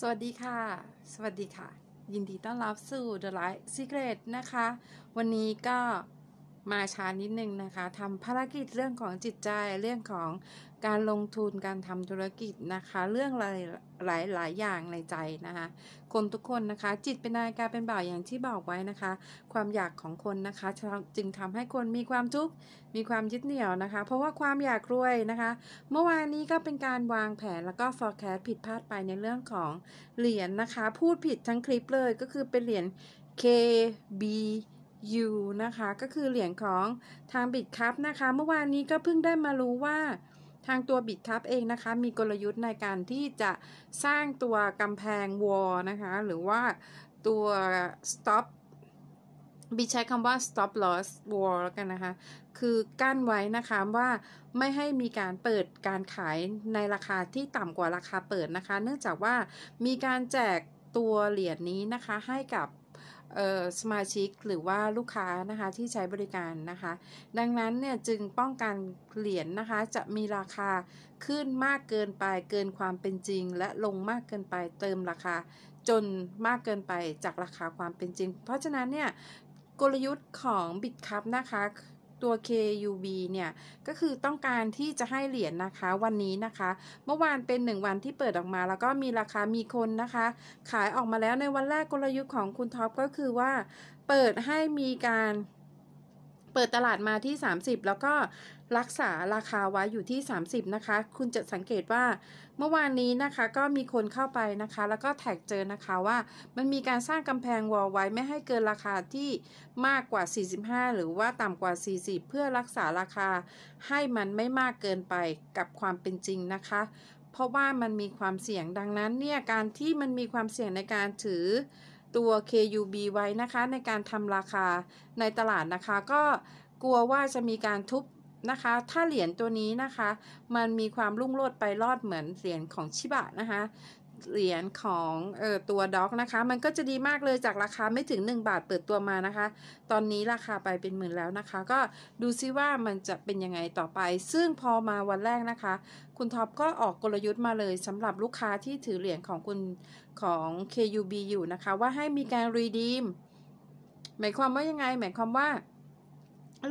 สวัสดีค่ะ สวัสดีค่ะ ยินดีต้อนรับสู่ The Light Secret นะคะ วันนี้ก็มาช้านิดนึงนะคะทำภารกิจเรื่องของจิตใจเรื่องของการลงทุนการทำธุรกิจนะคะเรื่องหลายหลายอย่างในใจนะคะคนทุกคนนะคะจิตเป็นนายการเป็นบ่าวอย่างที่บอกไว้นะคะ ความอยากของคนนะคะจึงทำให้คนมีความทุกข์มีความยึดเหนี่ยวนะคะ เพราะว่าความอยากรวยนะคะ เมื่อวานนี้ก็เป็นการวางแผนแล้วก็ forecast ผิดพลาดไปในเรื่องของเหรียญนนะคะพูดผิดทั้งคลิปเลยก็คือเป็นเหรียญ KB U นะคะก็คือเหรียญของทางบิตคัพนะคะเมื่อวานนี้ก็เพิ่งได้มารู้ว่าทางตัวบิตคัพเองนะคะมีกลยุทธ์ในการที่จะสร้างตัวกำแพงวอลนะคะหรือว่าตัว stop บิใช้คำว่า stop loss wall ลกันนะคะคือกั้นไว้นะคะว่าไม่ให้มีการเปิดการขายในราคาที่ต่ำกว่าราคาเปิดนะคะ เนื่องจากว่ามีการแจกตัวเหรียญนนี้นะคะให้กับสมาชิกหรือว่าลูกค้านะคะที่ใช้บริการนะคะ ดังนั้นเนี่ยจึงป้องกันเหรียญนนะคะจะมีราคาขึ้นมากเกินไปเกินความเป็นจริง และลงมากเกินไปเติมราคาจนมากเกินไปจากราคาความเป็นจริง เพราะฉะนั้นเนี่ยกลยุทธ์ของบิตคัพนะคะตัว KUB เนี่ย ก็คือต้องการที่จะให้เหรียญนนะคะวันนี้นะคะ เมื่อวานเป็น 1 วันที่เปิดออกมาแล้วก็มีราคามีคนนะคะ ขายออกมาแล้วในวันแรกกลยุทธ์ของคุณท็อปก็คือว่าเปิดให้มีการเปิดตลาดมาที่ 30 แล้วก็รักษาราคาไว้อยู่ที่ 30 นะคะ คุณจะสังเกตว่า เมื่อวานนี้นะคะก็มีคนเข้าไปนะคะ แล้วก็แท็กเจอนะคะว่ามันมีการสร้างกำแพงวอลไว้ไม่ให้เกินราคาที่มากกว่า 45 หรือว่าต่ำกว่า 40 เพื่อรักษาราคาให้มันไม่มากเกินไปกับความเป็นจริงนะคะ เพราะว่ามันมีความเสี่ยงดังนั้น เนี่ยการที่มันมีความเสี่ยงในการถือตัว KUB ไว้นะคะในการทำราคาในตลาดนะคะ ก็กลัวว่าจะมีการทุบนะคะ ถ้าเหรียญตัวนี้นะคะ มันมีความรุ่งโรดไปรอดเหมือนเหรียญของชิบะนะคะเหรียญของเออตัวด็อกนะคะ มันก็จะดีมากเลยจากราคาไม่ถึง 1 บาทเปิดตัวมานะคะ ตอนนี้ราคาไปเป็นหมื่นแล้วนะคะ ก็ดูซิว่ามันจะเป็นยังไงต่อไป ซึ่งพอมาวันแรกนะคะ คุณท็อปก็ออกกลยุทธ์มาเลยสำหรับลูกค้าที่ถือเหรียญของคุณของ KUB อยู่นะคะ ว่าให้มีการรีดีมหมายความว่ายังไงหมายความว่า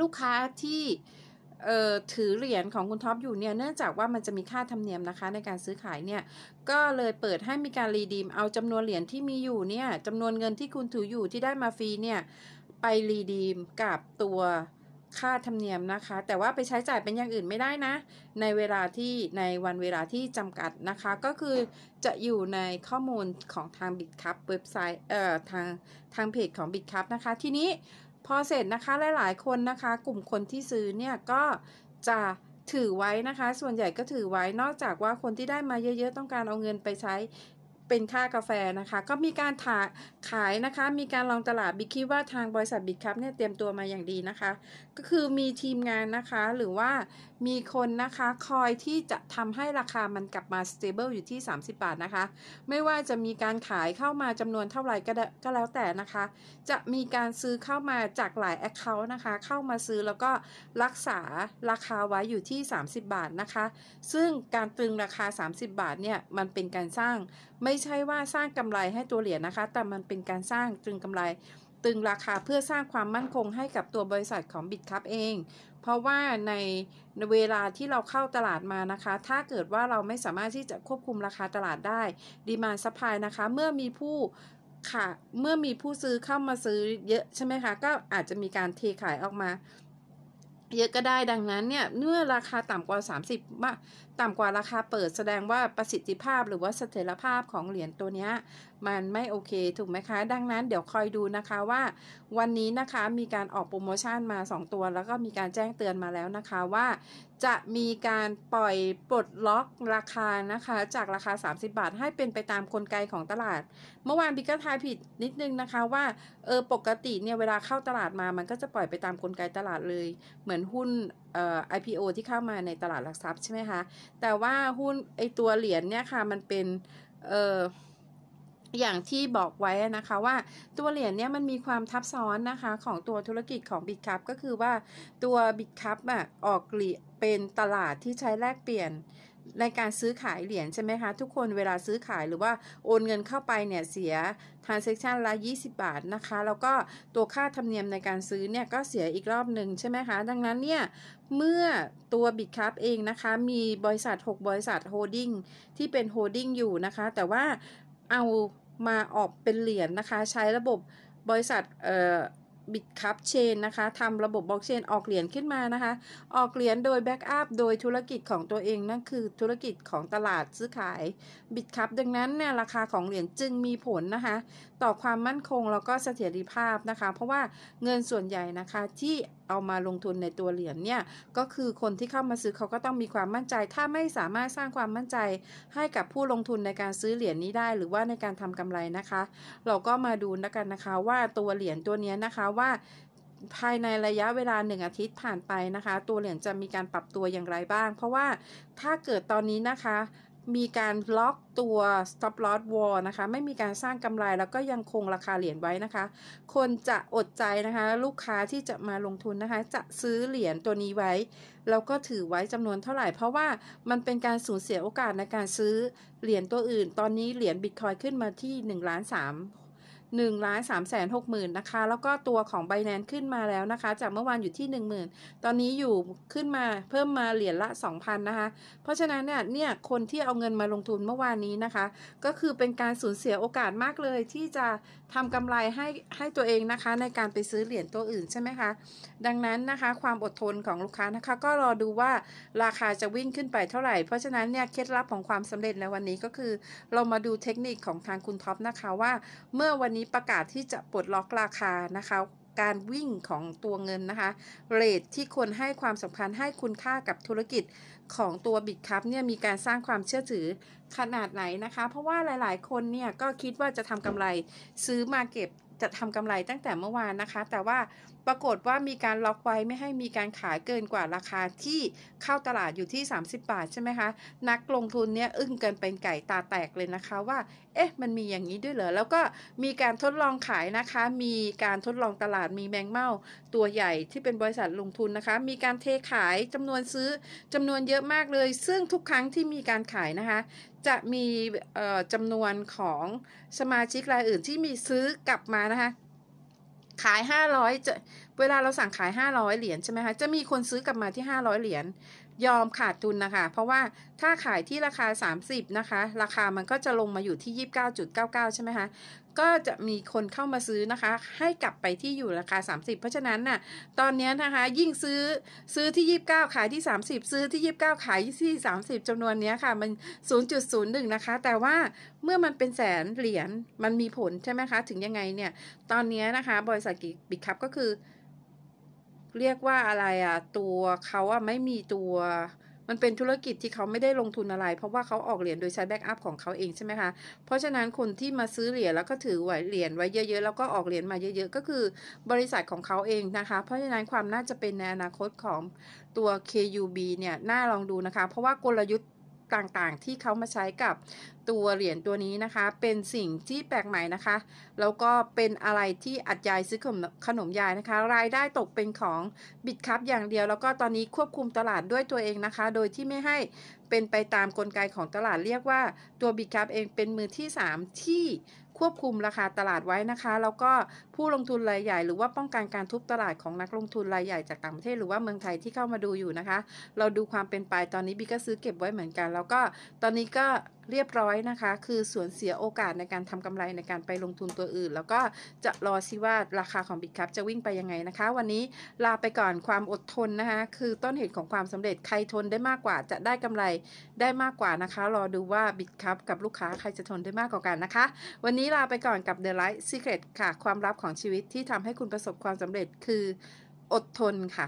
ลูกค้าที่ถือเหรียญของคุณท็อปอยู่เนี่ยเนื่องจากว่ามันจะมีค่าธรรมเนียมนะคะ ในการซื้อขายเนี่ยก็เลยเปิดให้มีการรีดีมเอาจำนวนเหรียญที่มีอยู่เนี่ยจำนวนเงินที่คุณถืออยู่ที่ได้มาฟรีเนี่ยไปรีดีมกับตัวค่าธรรมเนียมนะคะแต่ว่าไปใช้จ่ายเป็นอย่างอื่นไม่ได้นะ ในเวลาที่ในวันเวลาที่จำกัดนะคะ ก็คือจะอยู่ในข้อมูลของทางบิตคัพเว็บไซต์เอ่อทางทางเพจของบิตคัพนะคะทีนี้พอเสร็จนะคะหลาย ๆ คนนะคะกลุ่มคนที่ซื้อเนี่ยก็จะถือไว้นะคะส่วนใหญ่ก็ถือไว้นอกจากว่าคนที่ได้มาเยอะๆต้องการเอาเงินไปใช้เป็นค่ากาแฟนะคะก็มีการถาขายนะคะ มีการลองตลาดบิ๊กคิดว่าทางบริษัทบิ๊กครับเนี่ยเตรียมตัวมาอย่างดีนะคะ ก็คือมีทีมงานนะคะ หรือว่ามีคนนะคะคอยที่จะทำให้ราคามันกลับมาสเตเบิลอยู่ที่ 30 บาทนะคะ ไม่ว่าจะมีการขายเข้ามาจำนวนเท่าไหร่ก็ก็แล้วแต่นะคะ จะมีการซื้อเข้ามาจากหลายแอคเคาท์นะคะ เข้ามาซื้อแล้วก็รักษาราคาไว้อยู่ที่ 30 บาทนะคะ ซึ่งการตรึงราคา 30 บาทเนี่ยมันเป็นการสร้างไม่ใช่ว่าสร้างกำไรให้ตัวเหรียญนะคะ แต่มันเป็นการสร้างตึงกำไร ตึงราคาเพื่อสร้างความมั่นคงให้กับตัวบริษัทของบิตคัพเอง เพราะว่าในเวลาที่เราเข้าตลาดมานะคะ ถ้าเกิดว่าเราไม่สามารถที่จะควบคุมราคาตลาดได้ดีมาซัพพลายนะคะ เมื่อมีผู้ค่ะเมื่อมีผู้ซื้อเข้ามาซื้อเยอะใช่ไหมคะ ก็อาจจะมีการเทขายออกมาเยอะก็ได้ดังนั้นเนี่ยเมื่อราคาต่ำกว่า 30มาต่ำกว่าราคาเปิดแสดงว่าประสิทธิภาพหรือว่าเสถียรภาพของเหรียญตัวนี้มันไม่โอเค ถูกไหมคะดังนั้นเดี๋ยวคอยดูนะคะว่าวันนี้นะคะมีการออกโปรโมชั่นมา 2 ตัวแล้วก็มีการแจ้งเตือนมาแล้วนะคะว่าจะมีการปล่อยปลดล็อกราคานะคะจากราคา 30 บาท ให้เป็นไปตามกลไกของตลาด เมื่อวานบิ๊ก็ทายผิดนิดนึงนะคะว่า เออปกติเนี่ยเวลาเข้าตลาดมา มันก็จะปล่อยไปตามกลไกตลาดเลย เหมือนหุ้นเอ่อ IPO ที่เข้ามาในตลาดหลักทรัพย์ใช่ไหมคะแต่ว่าหุ้นไอตัวเหรียญเนี่ยค่ะมันเป็นเอ่ออย่างที่บอกไว้นะคะว่าตัวเหรียญเนี่ยมันมีความทับซ้อนนะคะของตัวธุรกิจของบิตคัพก็คือว่าตัวบิตคัพอ่ะออกเหรียญเป็นตลาดที่ใช้แลกเปลี่ยนในการซื้อขายเหรียญใช่ไหมคะทุกคนเวลาซื้อขายหรือว่าโอนเงินเข้าไปเนี่ยเสีย transaction ละ 20 บาทนะคะ แล้วก็ตัวค่าธรรมเนียมในการซื้อเนี่ยก็เสียอีกรอบหนึ่งใช่ไหมคะดังนั้นเนี่ยเมื่อตัวบิตครับเองนะคะมีบริษัท 6 บริษัทโฮดดิ้งที่เป็นโฮดดิ้งอยู่นะคะแต่ว่าเอามาออกเป็นเหรียญนะคะ ใช้ระบบบริษัท เอ่อบิตคัพเชนนะคะทำระบบบล็อกเชนออกเหรียญขึ้นมานะคะ ออกเหรียญโดยแบ็กอัพโดยธุรกิจของตัวเองนั่นคือธุรกิจของตลาดซื้อขายบิตคัพดังนั้นเนี่ยราคาของเหรียญจึงมีผลนะคะ ต่อความมั่นคงแล้วก็เสถียรภาพนะคะ เพราะว่าเงินส่วนใหญ่นะคะที่เอามาลงทุนในตัวเหรียญเนี่ยก็คือคนที่เข้ามาซื้อเขาก็ต้องมีความมั่นใจ ถ้าไม่สามารถสร้างความมั่นใจ ให้กับผู้ลงทุนในการซื้อเหรียญนี้ได้หรือว่าในการทำกำไรนะคะ เราก็มาดูนะกันนะคะว่าตัวเหรียญตัวนี้นะคะว่าภายในระยะเวลาหนึ่งอาทิตย์ผ่านไปนะคะ ตัวเหรียญจะมีการปรับตัวอย่างไรบ้าง เพราะว่าถ้าเกิดตอนนี้นะคะมีการล็อกตัว stop loss wall นะคะไม่มีการสร้างกำไรแล้วก็ยังคงราคาเหรียญไว้นะคะ คนจะอดใจนะคะลูกค้าที่จะมาลงทุนนะคะจะซื้อเหรียญตัวนี้ไว้แล้วก็ถือไว้จำนวนเท่าไหร่เพราะว่ามันเป็นการสูญเสียโอกาสในการซื้อเหรียญตัวอื่น ตอนนี้เหรียญบิตคอยขึ้นมาที่1ล้านสาม1นึ่งล้านสามแสนหกหมื่นนะคะ แล้วก็ตัวของ b บแนนขึ้นมาแล้วนะคะ จากเมื่อวานอยู่ที่ 1 0,000 ตอนนี้อยู่ขึ้นมาเพิ่มมาเหรียญละ2,000 นะคะ เพราะฉะนั้นเนี่ยเนี่ยคนที่เอาเงินมาลงทุนเมื่อวานนี้นะคะ ก็คือเป็นการสูญเสียโอกาสมากเลย ที่จะทำกำไรให้ให้ ตัวเองนะคะในการไปซื้อเหรียญตัวอื่นใช่ไหมคะ ดังนั้นนะคะความอดทนของลูกค้านะคะ ก็รอดูว่าราคาจะวิ่งขึ้นไปเท่าไหร่เพราะฉะนั้นเนี่ยเคล็ดลับของความสำเร็จในวันนี้ก็คือ เรามาดูเทคนิคของทางคุณท็อปนะคะว่าเมื่อวันนี้ประกาศที่จะปลดล็อกราคานะคะการวิ่งของตัวเงินนะคะเรทที่ควรให้ความสำคัญให้คุณค่ากับธุรกิจของตัวบิตคัพเนี่ยมีการสร้างความเชื่อถือขนาดไหนนะคะ เพราะว่าหลายๆ คนเนี่ยก็คิดว่าจะทำกำไรซื้อมาเก็บจะทำกำไรตั้งแต่เมื่อวานนะคะ แต่ว่าปรากฏว่ามีการล็อกไว้ไม่ให้มีการขายเกินกว่าราคาที่เข้าตลาดอยู่ที่ 30 บาทใช่ไหมคะ นักลงทุนเนี่ยอึ้งเกินเป็นไก่ตาแตกเลยนะคะว่า เอ๊ะ มันมีอย่างนี้ด้วยเหรอ แล้วก็มีการทดลองขายนะคะ มีการทดลองตลาดมีแมงเม่าตัวใหญ่ที่เป็นบริษัทลงทุนนะคะ มีการเทขายจำนวนซื้อจำนวนเยอะมากเลย ซึ่งทุกครั้งที่มีการขายนะคะจะมีจำนวนของสมาชิกรายอื่นที่มีซื้อกลับมานะคะ ขาย 500จะเวลาเราสั่งขาย 500เหรียญใช่ไหมคะ จะมีคนซื้อกลับมาที่ 500เหรียญ ยอมขาดทุนนะคะ เพราะว่าถ้าขายที่ราคา30นะคะ ราคามันก็จะลงมาอยู่ที่29.99ใช่ไหมคะ ก็จะมีคนเข้ามาซื้อนะคะ ให้กลับไปที่อยู่ราคา30เพราะฉะนั้นน่ะ ตอนนี้นะคะ ยิ่งซื้อ ซื้อที่29ขายที่30ซื้อที่29ขายที่30จำนวนนี้ค่ะ มัน0.01นะคะ แต่ว่าเมื่อมันเป็นแสนเหรียญ มันมีผลใช่ไหมคะ ถึงยังไงเนี่ย ตอนนี้นะคะบริษัทบิ๊กคัพก็คือเรียกว่าอะไรอะ่ะตัวเขาอะไม่มีตัวมันเป็นธุรกิจที่เขาไม่ได้ลงทุนอะไรเพราะว่าเขาออกเหรียญโดยใช้แบ็กอัพของเขาเองใช่ไหมคะเพราะฉะนั้นคนที่มาซื้อเหรียญแล้วก็ถือไว้เหรียญไว้เยอะๆแล้วก็ออกเหรียญมาเยอะ ๆ ก็คือบริษัทของเขาเองนะคะ เพราะฉะนั้นความน่าจะเป็นในอนาคตของตัว KUB เนี่ยน่าลองดูนะคะ เพราะว่ากลยุทธ์ต่าง ๆ ที่เขามาใช้กับตัวเหรียญตัวนี้นะคะ เป็นสิ่งที่แปลกใหม่นะคะ แล้วก็เป็นอะไรที่อัดยายซื้อขนมขนมยายนะคะ รายได้ตกเป็นของบิตคัพอย่างเดียว แล้วก็ตอนนี้ควบคุมตลาดด้วยตัวเองนะคะ โดยที่ไม่ให้เป็นไปตามกลไกของตลาดเรียกว่าตัวบิตคัพเองเป็นมือที่ 3 ที่ควบคุมราคาตลาดไว้นะคะ แล้วก็ผู้ลงทุนรายใหญ่ หรือว่าป้องกันการทุบตลาดของนักลงทุนรายใหญ่จากต่างประเทศ หรือว่าเมืองไทยที่เข้ามาดูอยู่นะคะ เราดูความเป็นไป ตอนนี้บีก็ซื้อเก็บไว้เหมือนกัน แล้วก็ตอนนี้ก็เรียบร้อยนะคะ คือสวนเสียโอกาสในการทำกำไรในการไปลงทุนตัวอื่น แล้วก็จะรอซิว่าราคาของบิตครับจะวิ่งไปยังไงนะคะ วันนี้ลาไปก่อน ความอดทนนะคะ คือต้นเหตุของความสำเร็จ ใครทนได้มากกว่า จะได้กำไรได้มากกว่านะคะ รอดูว่าบิตครับกับลูกค้าใครจะทนได้มากกว่ากันนะคะ วันนี้ลาไปก่อนกับ The Light Secret ค่ะ ความลับของชีวิตที่ทำให้คุณประสบความสำเร็จคืออดทนค่ะ